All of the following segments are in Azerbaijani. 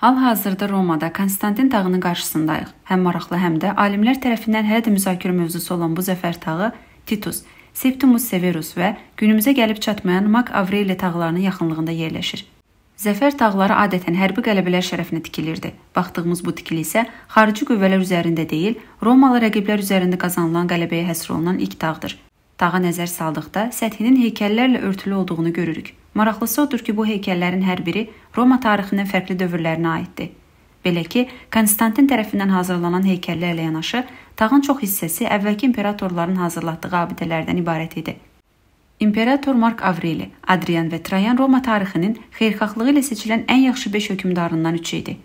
Hal-hazırda Romada Konstantin dağının qarşısındayıq. Həm maraqlı, həm də alimlər tərəfindən hələ də müzakirə mövzusu olan bu zəfər dağı Titus, Septimus Severus və günümüzə gəlib çatmayan Mak Avreli tağlarının yaxınlığında yerləşir. Zəfər dağları adətən hərbi qələbələr şərəfinə tikilirdi. Baxdığımız bu tikili isə xarici qüvvələr üzərində deyil, Romalı rəqiblər üzərində qazanılan qələbəyə həsr olunan ilk dağdır. Dağa nəzər saldıqda səthinin heykəllərlə örtülü olduğunu görürük. Maraqlısı odur ki, bu heykəllərin hər biri Roma tarixinin fərqli dövrlərinə aiddir. Belə ki, Konstantin tərəfindən hazırlanan heykəllərlə yanaşı, tağın çox hissəsi əvvəlki imperatorların hazırlatdığı abidələrdən ibarət idi. İmperator Mark Avreli, Adrian və Trayan Roma tarixinin xeyirxahlığı ilə seçilən ən yaxşı 5 hökmdarından üçü idi.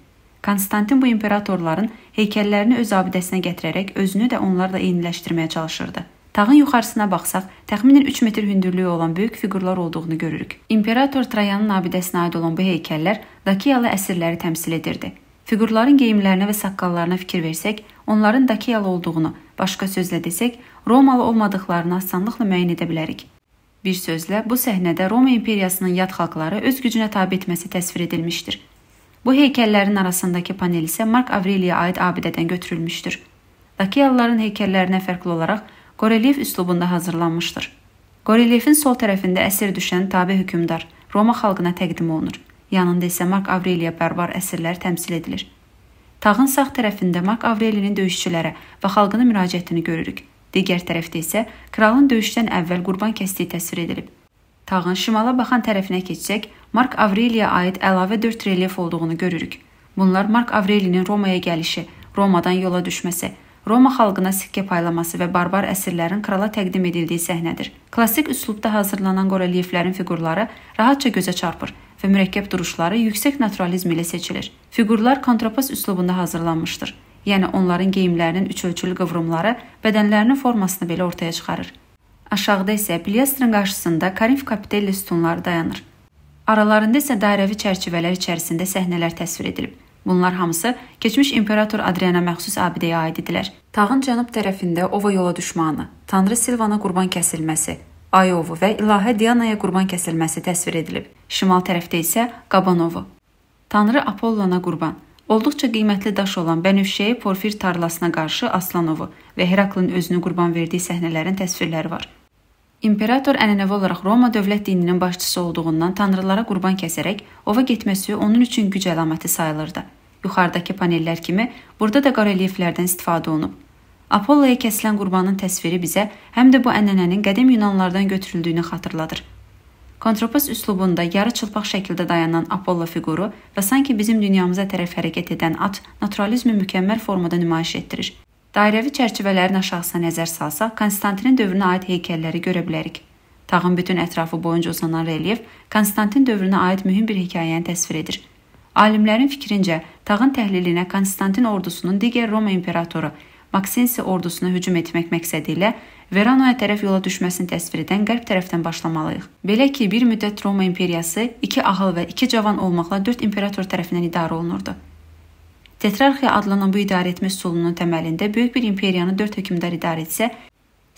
Konstantin bu imperatorların heykəllərini öz abidəsinə gətirərək özünü də onlarla eyniləşdirməyə çalışırdı. Tağın yuxarısına baxsaq, təxminən 3 metr hündürlüyü olan böyük fiqurlar olduğunu görürük. İmperator Trayanın abidəsinə aid olan bu heykəllər Dakiyalı əsirləri təmsil edirdi. Fiqurların geyimlərinə və saqqallarına fikir versək, onların Dakiyalı olduğunu, başqa sözlə desək, Romalı olmadıqlarını asanlıqla müəyyən edə bilərik. Bir sözlə, bu səhnədə Roma imperiyasının yad xalqları öz gücünə tabe etməsi təsvir edilmişdir. Bu heykəllərin arasındakı panel isə Mark Avreliyə aid abidədən götürülmüşdür. Dakiyalıların heykəllərinə fərqli olaraq Qorelyev üslubunda hazırlanmışdır. Qorelyevin sol tərəfində əsir düşən tabe hökmdar Roma xalqına təqdim olunur. Yanında isə Mark Avreliya bərbar əsirlər təmsil edilir. Tağın sağ tərəfində Mark Avrelinin döyüşçülərə və xalqına müraciətini görürük. Digər tərəfdə isə kralın döyüşdən əvvəl qurban kəsdiyi təsvir edilib. Tağın şimala baxan tərəfinə keçsək, Mark Avreliyə aid əlavə 4 relyef olduğunu görürük. Bunlar Mark Avrelinin Romaya gəlişi, Romadan yola düşməsi, Roma xalqına sikkə paylaması və barbar əsirlərin krala təqdim edildiyi səhnədir. Klassik üslubda hazırlanan qorelyeflərin fiqurları rahatca gözə çarpır və mürəkkəb duruşları yüksək naturalizm ilə seçilir. Fiqurlar kontrapas üslubunda hazırlanmışdır. Yəni onların geyimlərinin üç ölçülü qıvrımları bədənlərinin formasını belə ortaya çıxarır. Aşağıda isə pilyastrın qarşısında Karinf kapitelli sütunları dayanır. Aralarında isə dairəvi çərçivələr içərisində səhnələr təsvir edilib. Bunlar hamısı keçmiş imperator Adriana məxsus abidəyə aid idilər. Tağın cənub tərəfində Ova yola düşmanı, Tanrı Silvana qurban kəsilməsi, Ayovu və ilahə Dianaya qurban kəsilməsi təsvir edilib. Şimal tərəfdə isə Qabanovu, Tanrı Apollona qurban, olduqca qiymətli daş olan Bənövşəyi Porfir tarlasına qarşı Aslanovu və Heraklın özünü qurban verdiyi səhnələrin təsvirləri var. İmperator ənənəvi olaraq Roma dövlət dininin başçısı olduğundan tanrılara qurban kəsərək ova getməsi onun üçün güc əlaməti sayılırdı yuxarıdakı panellər kimi burada da qarelyeflərdən istifadə olunub. Apolloya kəsilən qurbanın təsviri bizə həm də bu ənənənin qədim Yunanlardan götürüldüyünü xatırladır. Kontropos üslubunda yarı çılpaq şəkildə dayanan Apollo fiquru və sanki bizim dünyamıza tərəf hərəkət edən at naturalizmi mükəmməl formada nümayiş etdirir. Dairəvi çərçivələrin aşağısına nəzər salsaq, Konstantinin dövrünə aid heykəlləri görə bilərik. Tağın bütün ətrafı boyunca uzanan relyef Konstantin dövrünə aid mühüm bir hekayəni təsvir edir. Alimlərin fikrincə, tağın təhlilinə Konstantin ordusunun digər Roma imperatoru Maksensi ordusuna hücum etmək məqsədi ilə Veranoya tərəf yola düşməsini təsvir edən qərb tərəfdən başlamalıyıq. Belə ki, bir müddət Roma imperiyası iki ahıl və iki cavan olmaqla 4 imperator tərəfindən idarə olunurdu. Tetrarxiya adlanan bu idarəetmə üsulunun təməlində böyük bir imperiyanı 4 hökmdar idarə etsə,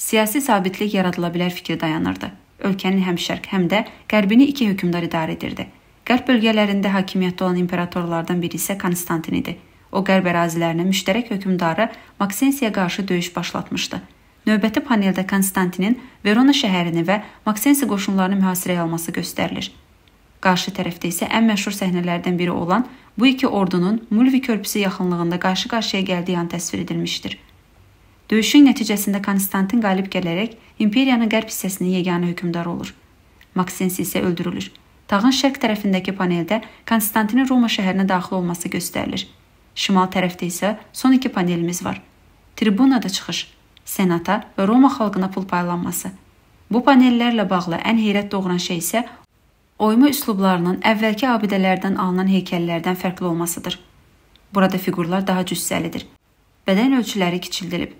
siyasi sabitlik yaradıla bilər fikri dayanırdı. Ölkənin həm şərq, həm də qərbini iki hökmdar idarə edirdi. Qərb bölgələrində hakimiyyətdə olan imperatorlardan biri isə Konstantin idi. O qərb ərazilərinə müştərək hökmdarı Maksensiyə qarşı döyüş başlatmışdı. Növbəti paneldə Konstantinin Verona şəhərini və Maksensi qoşunlarını mühasirəyə alması göstərilir. Qarşı tərəfdə isə ən məşhur səhnələrdən biri olan bu iki ordunun Mulvi körpüsü yaxınlığında qarşı-qarşıya gəldiyi an təsvir edilmişdir. Döyüşün nəticəsində Konstantin qalib gələrək imperiyanın qərb hissəsinin yeganə hökmdarı olur. Maksensi isə öldürülür. Tağın şərq tərəfindəki paneldə Konstantinin Roma şəhərinə daxil olması göstərilir. Şimal tərəfdə isə son iki panelimiz var. Tribunada çıxış, senata və Roma xalqına pul paylanması. Bu panellərlə bağlı ən heyrət doğuran şey isə oyma üslublarının əvvəlki abidələrdən alınan heykəllərdən fərqli olmasıdır. Burada fiqurlar daha cüssəlidir. Bədən ölçüləri kiçildilib.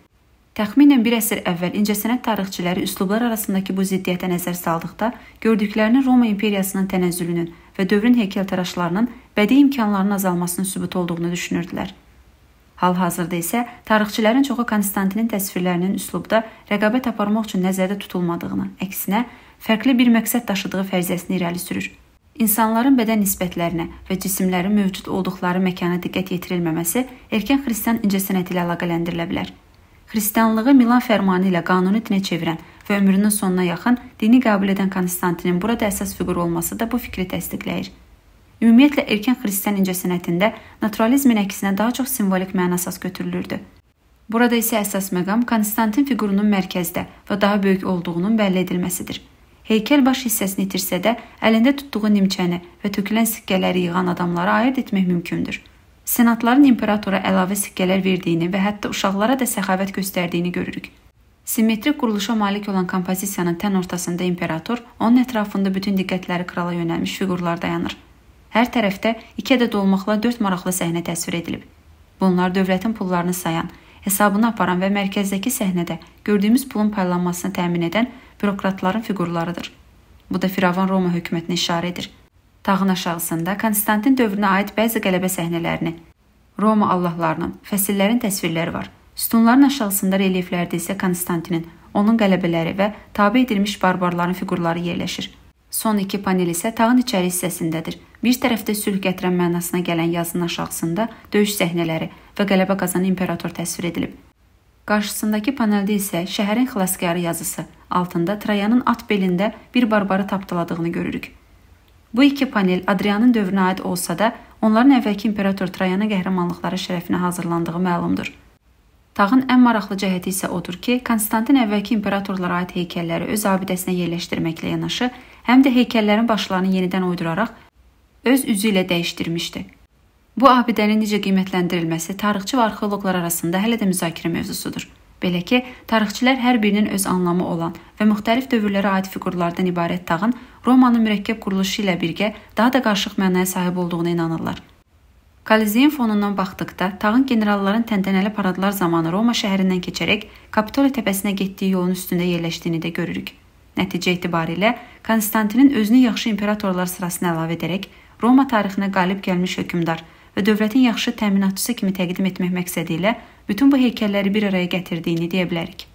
Təxminən bir əsr əvvəl incəsənət tarixçiləri üslublar arasındakı bu ziddiyyətə nəzər saldıqda gördüklərini Roma imperiyasının tənəzzülünün və dövrün heykəltaraşlarının bədii imkanlarının azalmasının sübutu olduğunu düşünürdülər. Hal-hazırda isə tarixçilərin çoxu Konstantinin təsvirlərinin üslubda rəqabət aparmaq üçün nəzərdə tutulmadığını, əksinə fərqli bir məqsəd daşıdığı fərziyyəsini irəli sürür. İnsanların bədən nisbətlərinə və cisimlərin mövcud olduqları məkana diqqət yetirilməməsi erkən xristian incəsənəti ilə əlaqələndirilə bilər xristianlığı Milan fərmanı ilə qanuni dinə çevirən və ömrünün sonuna yaxın dini qəbul edən Konstantinin burada əsas fiqur olması da bu fikri təsdiqləyir. Ümumiyyətlə erkən xristian incəsənətində naturalizmin əksinə daha çox simvolik məna əsas götürülürdü. Burada isə əsas məqam Konstantin fiqurunun mərkəzdə və daha böyük olduğunun bəlli edilməsidir. Heykəl baş hissəsini itirsə də, əlində tutduğu nimçəni və tökülən sikkələri yığan adamlara aid etmək mümkündür. Senatların imperatora əlavə sikkələr verdiyini və hətta uşaqlara da səxavət göstərdiyini görürük. Simmetrik quruluşa malik olan kompozisiyanın tən ortasında imperator, onun ətrafında bütün diqqətləri krala yönəlmiş fiqurlar dayanır. Hər tərəfdə 2 ədəd olmaqla 4 maraqlı səhnə təsvir edilib. Bunlar dövlətin pullarını sayan, hesabını aparan və mərkəzdəki səhnədə gördüyümüz pulun paylanmasını təmin edən bürokratların fiqurlarıdır. Bu da Firavan Roma hökumətinə işarə edir. Dağın aşağısında Konstantin dövrünə aid bəzi qələbə səhnələrini, Roma allahlarının, fəsillərin təsvirləri var. Sütunların aşağısında relyeflərdə isə Konstantinin, onun qələbələri və tabe edilmiş barbarların fiqurları yerləşir. Son iki panel isə tağın içəri hissəsindədir. Bir tərəfdə sülh gətirən mənasına gələn yazının aşağısında döyüş səhnələri və qələbə qazanan imperator təsvir edilib. Qarşısındakı paneldə isə şəhərin xilaskarı yazısı altında Trayanın at belində bir barbarı tapdaladığını görürük. Bu iki panel Adrianın dövrünə aid olsa da, onların əvvəlki imperator Trayanın qəhrəmanlıqları şərəfinə hazırlandığı məlumdur. Tağın ən maraqlı cəhəti isə odur ki, Konstantin əvvəlki imperatorlara aid heykəlləri öz abidəsinə yerləşdirməklə yanaşı, həm də heykəllərin başlarını yenidən uyduraraq öz üzü ilə dəyişdirmişdi. Bu abidənin necə qiymətləndirilməsi tarixçi və arxeoloqlar arasında hələ də müzakirə mövzusudur. Belə ki, tarixçilər hər birinin öz anlamı olan və müxtəlif dövrlərə aid fiqurlardan ibarət tağın Romanın mürəkkəb quruluşu ilə birgə daha da qarışıq mənaya sahib olduğuna inanırlar. Kolizeyin fonundan baxdıqda tağın generalların təntənəli paradlar zamanı Roma şəhərindən keçərək Kapitol təpəsinə getdiyi yolun üstündə yerləşdiyini də görürük. Nəticə etibarilə Konstantinin özünü yaxşı imperatorlar sırasına əlavə edərək Roma tarixinə qalib gəlmiş hökmdar və dövlətin yaxşı təminatçısı kimi təqdim etmək məqsədi ilə bütün bu heykəlləri bir araya gətirdiyini deyə bilərik.